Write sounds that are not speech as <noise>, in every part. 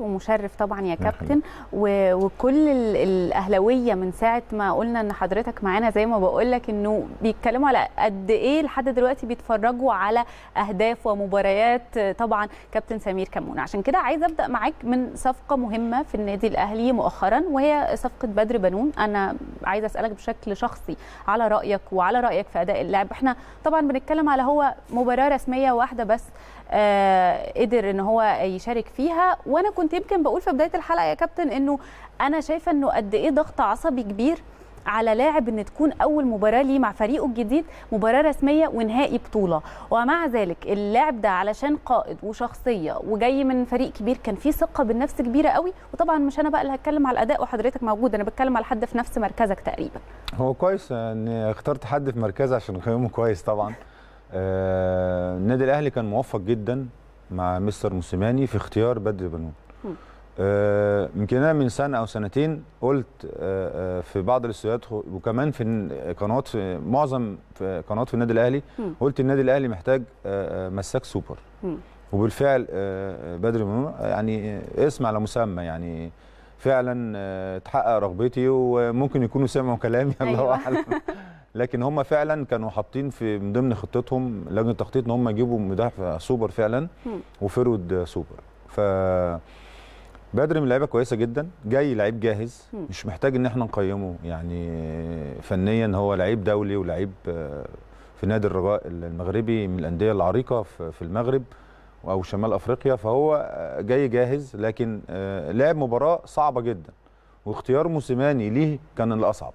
ومشرف طبعا يا كابتن و... وكل الاهلاويه من ساعه ما قلنا ان حضرتك معانا زي ما بقول لك انه بيتكلموا على قد ايه لحد دلوقتي بيتفرجوا على اهداف ومباريات طبعا كابتن سمير كمون عشان كده عايزه ابدا معاك من صفقه مهمه في النادي الاهلي مؤخرا وهي صفقه بدر بنون انا عايزه اسالك بشكل شخصي على رايك وعلى رايك في اداء اللاعب احنا طبعا بنتكلم على هو مباراه رسميه واحده بس آه قدر ان هو يشارك فيها وانا كنت يمكن بقول في بدايه الحلقه يا كابتن انه انا شايفه انه قد ايه ضغط عصبي كبير على لاعب ان تكون اول مباراه ليه مع فريقه الجديد مباراه رسميه ونهائي بطوله ومع ذلك اللاعب ده علشان قائد وشخصيه وجاي من فريق كبير كان فيه ثقه بالنفس كبيره قوي وطبعا مش انا بقى اللي هتكلم على الاداء وحضرتك موجود انا بتكلم على حد في نفس مركزك تقريبا هو كويس ان اخترت حد في مركزي عشان قيمه كويس طبعا آه النادي الاهلي كان موفق جدا مع مستر موسيماني في اختيار بدر بنون آه، يمكن انا من سنه او سنتين قلت آه، آه، في بعض الاستوديوهات وكمان في قنوات في معظم في قنوات في النادي الاهلي قلت النادي الاهلي محتاج مساك سوبر وبالفعل بدري من يعني اسم على مسمى يعني فعلا تحقق رغبتي وممكن يكونوا سمعوا كلامي <laughs> الله أيوة. اعلم لكن هم فعلا كانوا حاطين في من ضمن خطتهم لجنه التخطيط ان هم يجيبوا مدافع سوبر فعلا وفرود سوبر ف بدر من لعيبه كويسه جدا جاي لعيب جاهز مش محتاج ان احنا نقيمه يعني فنيا هو لعيب دولي ولعيب آه، في نادي الرجاء المغربي من الانديه العريقه في المغرب او شمال افريقيا فهو آه، جاي جاهز لكن آه، لعب مباراه صعبه جدا واختيار موسيماني ليه كان الاصعب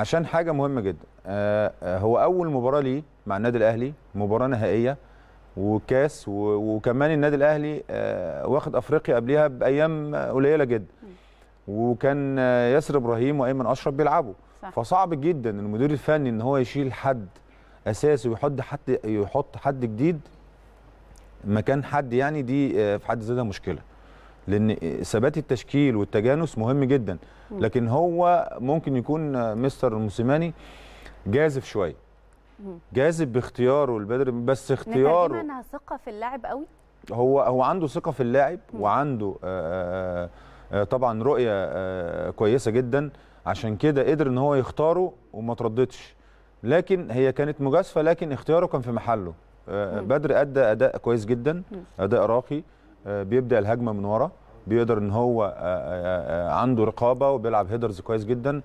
عشان حاجه مهمه جدا هو اول مباراه ليه مع النادي الاهلي مباراه نهائيه وكاس وكمان النادي الاهلي آه، واخد افريقيا قبلها بايام قليله جدا وكان آه، ياسر ابراهيم وايمن اشرف بيلعبوا صح. فصعب جدا المدير الفني ان هو يشيل حد اساسي ويحط حد يحط حد جديد مكان حد يعني دي آه، في حد ذاتها مشكله لان ثبات التشكيل والتجانس مهم جدا لكن هو ممكن يكون مستر الموسيماني جازف شويه جاذب باختياره البدر بس اختياره دايما ثقه في اللاعب قوي هو هو عنده ثقه في اللاعب وعنده آآ آه، آآ آه، آه، طبعا رؤيه كويسه جدا عشان كده قدر ان هو يختاره وما ترددش لكن هي كانت مجازفه لكن اختياره كان في محله بدر ادى اداء كويس جدا اداء راقي بيبدا الهجمه من ورا بيقدر ان هو عنده رقابه وبيلعب هيدرز كويس جدا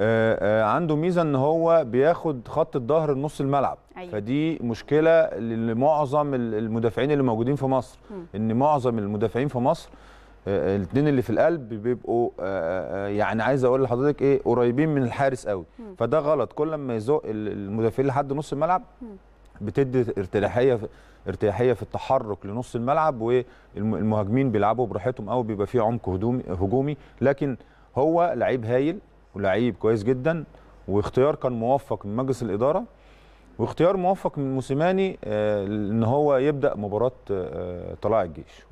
آه، آه، عنده ميزه ان هو بياخد خط الظهر نص الملعب أيوة. فدي مشكله لمعظم المدافعين اللي موجودين في مصر م. ان معظم المدافعين في مصر آه، الاثنين اللي في القلب بيبقوا يعني عايز اقول لحضرتك ايه قريبين من الحارس قوي م. فده غلط كل ما يزق المدافعين لحد نص الملعب م. بتدي ارتياحيه ارتياحيه في التحرك لنص الملعب والمهاجمين بيلعبوا براحتهم قوي بيبقى في عمق هجومي لكن هو لعيب هايل ولعيب كويس جدا واختيار كان موفق من مجلس الاداره واختيار موفق من موسيماني آه، ان هو يبدا مباراه آه، آه، طلائع الجيش